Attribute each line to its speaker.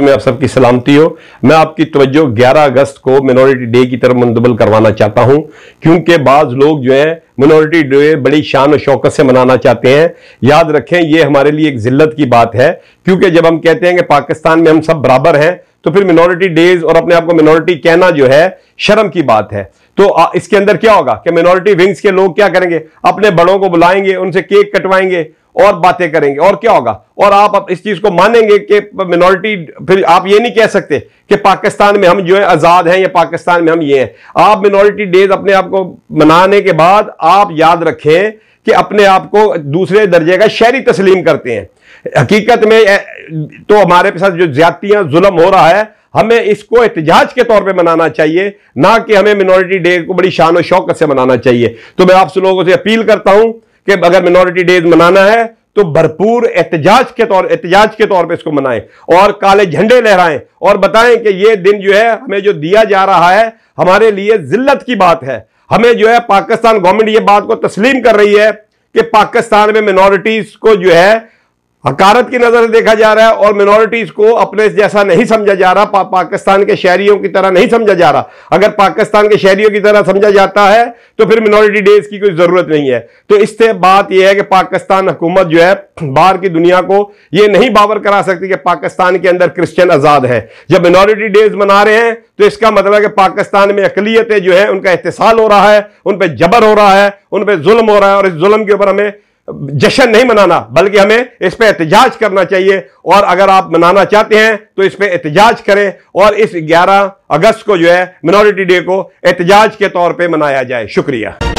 Speaker 1: में आप सबकी सलामती हो मैं आपकी तवज्जो 11 अगस्त को मिनोरिटी डे की तरफ मुंतबल करवाना चाहता हूं क्योंकि बाज़ लोग जो है मिनोरिटी डे बड़ी शान और शौकत से मनाना चाहते हैं याद रखें ये हमारे लिए एक जिल्लत की बात है क्योंकि जब हम कहते हैं कि पाकिस्तान में हम सब बराबर हैं तो फिर मिनोरिटी डेज और अपने आप को मिनोरिटी कहना जो है शर्म की बात है तो इसके अंदर क्या होगा कि मिनोरिटी विंग्स के लोग क्या करेंगे अपने बड़ों को बुलाएंगे उनसे केक कटवाएंगे और बातें करेंगे और क्या होगा और आप इस चीज को मानेंगे कि मिनोरिटी फिर आप ये नहीं कह सकते कि पाकिस्तान में हम जो है आजाद हैं या पाकिस्तान में हम ये हैं आप मिनोरिटी डेज अपने आप को मनाने के बाद आप याद रखें कि अपने आप को दूसरे दर्जे का शहरी तस्लीम करते हैं हकीकत में तो हमारे साथ जो ज्यादतियां जुलम हो रहा है हमें इसको एहतजाज के तौर पे मनाना चाहिए ना कि हमें मिनोरिटी डे को बड़ी शान और शौकत से मनाना चाहिए तो मैं आप लोगों से अपील करता हूं कि अगर मिनोरिटी डेज मनाना है तो भरपूर एहतजाज के तौर एहतजाज के तौर पे इसको मनाएं और काले झंडे लहराएं और बताएं कि ये दिन जो है हमें जो दिया जा रहा है हमारे लिए जिल्लत की बात है हमें जो है पाकिस्तान गवर्नमेंट ये बात को तस्लीम कर रही है कि पाकिस्तान में मिनोरिटीज को जो है हकारत की नज़र से देखा जा रहा है और मिनोरिटीज़ को अपने जैसा नहीं समझा जा रहा पा, पाकिस्तान के शहरियों की तरह नहीं समझा जा रहा अगर पाकिस्तान के शहरियों की तरह समझा जाता है तो फिर मिनोरिटी डेज की कोई ज़रूरत नहीं है तो इससे बात यह है कि पाकिस्तान हुकूमत जो है बाहर की दुनिया को ये नहीं बावर करा सकती कि पाकिस्तान के अंदर क्रिश्चियन आज़ाद है जब मिनोरिटी डेज मना रहे हैं तो इसका मतलब है कि पाकिस्तान में अकलीतें जो है उनका एहतसाल हो रहा है उन पर जबर हो रहा है उन पर जुल्म हो रहा है और इस जुल्म के ऊपर हमें जश्न नहीं मनाना बल्कि हमें इस पर एहतजाज करना चाहिए और अगर आप मनाना चाहते हैं तो इस पर एहतजाज करें और इस 11 अगस्त को जो है मिनोरिटी डे को एहतजाज के तौर पे मनाया जाए शुक्रिया